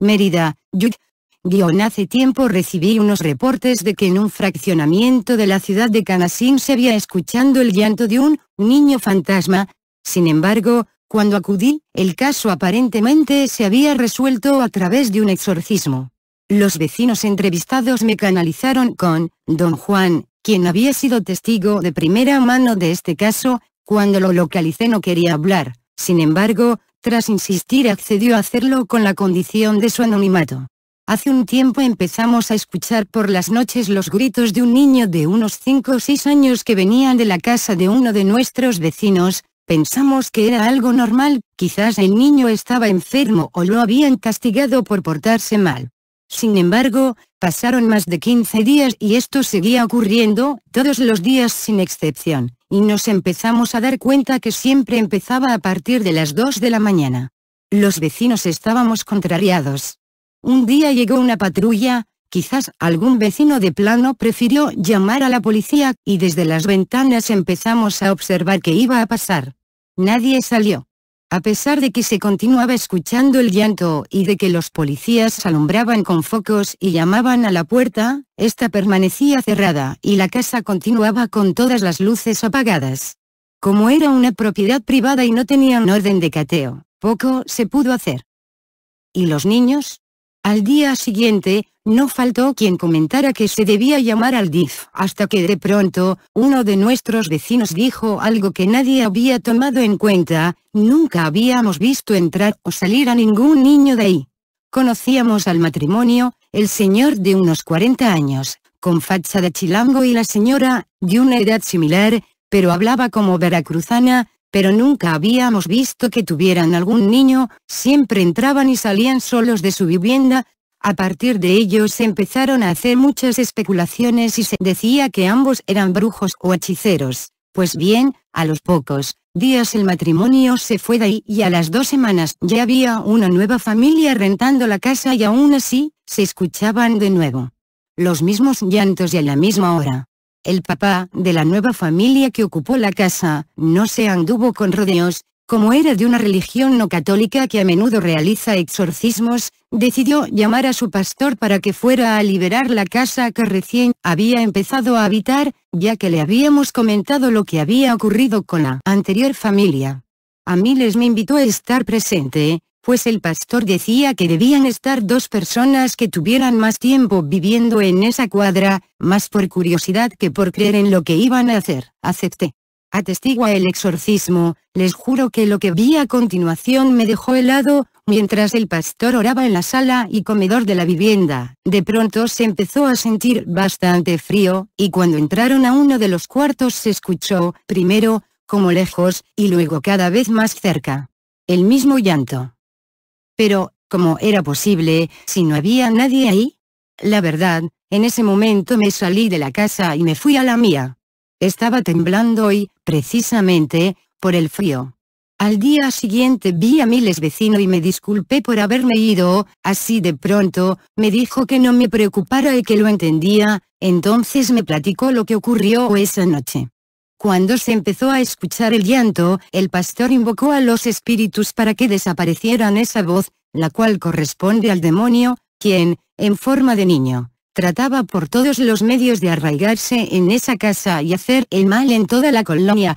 Mérida, Yuc. Guión hace tiempo recibí unos reportes de que en un fraccionamiento de la ciudad de Canasín se había escuchando el llanto de un niño fantasma. Sin embargo, cuando acudí, el caso aparentemente se había resuelto a través de un exorcismo. Los vecinos entrevistados me canalizaron con don Juan, quien había sido testigo de primera mano de este caso, cuando lo localicé no quería hablar. Sin embargo, tras insistir accedió a hacerlo con la condición de su anonimato. Hace un tiempo empezamos a escuchar por las noches los gritos de un niño de unos 5 o 6 años que venían de la casa de uno de nuestros vecinos, pensamos que era algo normal, quizás el niño estaba enfermo o lo habían castigado por portarse mal. Sin embargo, pasaron más de 15 días y esto seguía ocurriendo, todos los días sin excepción, y nos empezamos a dar cuenta que siempre empezaba a partir de las 2 de la mañana. Los vecinos estábamos contrariados. Un día llegó una patrulla, quizás algún vecino de plano prefirió llamar a la policía, y desde las ventanas empezamos a observar qué iba a pasar. Nadie salió. A pesar de que se continuaba escuchando el llanto y de que los policías alumbraban con focos y llamaban a la puerta, esta permanecía cerrada y la casa continuaba con todas las luces apagadas. Como era una propiedad privada y no tenía un orden de cateo, poco se pudo hacer. ¿Y los niños? Al día siguiente, no faltó quien comentara que se debía llamar al DIF, hasta que de pronto, uno de nuestros vecinos dijo algo que nadie había tomado en cuenta, nunca habíamos visto entrar o salir a ningún niño de ahí. Conocíamos al matrimonio, el señor de unos 40 años, con facha de chilango y la señora, de una edad similar, pero hablaba como veracruzana, pero nunca habíamos visto que tuvieran algún niño, siempre entraban y salían solos de su vivienda, a partir de ello se empezaron a hacer muchas especulaciones y se decía que ambos eran brujos o hechiceros. Pues bien, a los pocos días el matrimonio se fue de ahí y a las dos semanas ya había una nueva familia rentando la casa y aún así, se escuchaban de nuevo. Los mismos llantos y a la misma hora. El papá de la nueva familia que ocupó la casa, no se anduvo con rodeos, como era de una religión no católica que a menudo realiza exorcismos, decidió llamar a su pastor para que fuera a liberar la casa que recién había empezado a habitar, ya que le habíamos comentado lo que había ocurrido con la anterior familia. A mí les me invitó a estar presente, pues el pastor decía que debían estar dos personas que tuvieran más tiempo viviendo en esa cuadra, más por curiosidad que por creer en lo que iban a hacer, acepté atestigua el exorcismo, les juro que lo que vi a continuación me dejó helado, mientras el pastor oraba en la sala y comedor de la vivienda, de pronto se empezó a sentir bastante frío, y cuando entraron a uno de los cuartos se escuchó, primero, como lejos, y luego cada vez más cerca. El mismo llanto. Pero, ¿cómo era posible, si no había nadie ahí? La verdad, en ese momento me salí de la casa y me fui a la mía. Estaba temblando y, precisamente, por el frío. Al día siguiente vi a Miles vecino y me disculpé por haberme ido, así de pronto, me dijo que no me preocupara y que lo entendía, entonces me platicó lo que ocurrió esa noche. Cuando se empezó a escuchar el llanto, el pastor invocó a los espíritus para que desaparecieran esa voz, la cual corresponde al demonio, quien, en forma de niño, trataba por todos los medios de arraigarse en esa casa y hacer el mal en toda la colonia.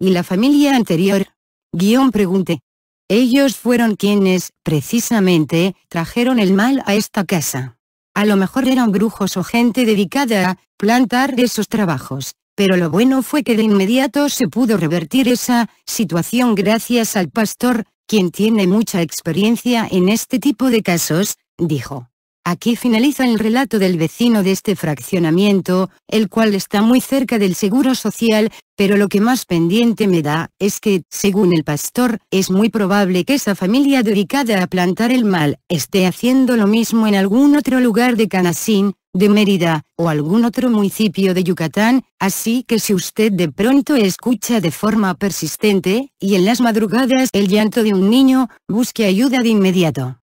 ¿Y la familia anterior? Guión pregunté. Ellos fueron quienes, precisamente, trajeron el mal a esta casa. A lo mejor eran brujos o gente dedicada a plantar esos trabajos, pero lo bueno fue que de inmediato se pudo revertir esa situación gracias al pastor, quien tiene mucha experiencia en este tipo de casos, dijo. Aquí finaliza el relato del vecino de este fraccionamiento, el cual está muy cerca del Seguro Social, pero lo que más pendiente me da, es que, según el pastor, es muy probable que esa familia dedicada a plantar el mal, esté haciendo lo mismo en algún otro lugar de Canasín, de Mérida, o algún otro municipio de Yucatán, así que si usted de pronto escucha de forma persistente, y en las madrugadas el llanto de un niño, busque ayuda de inmediato.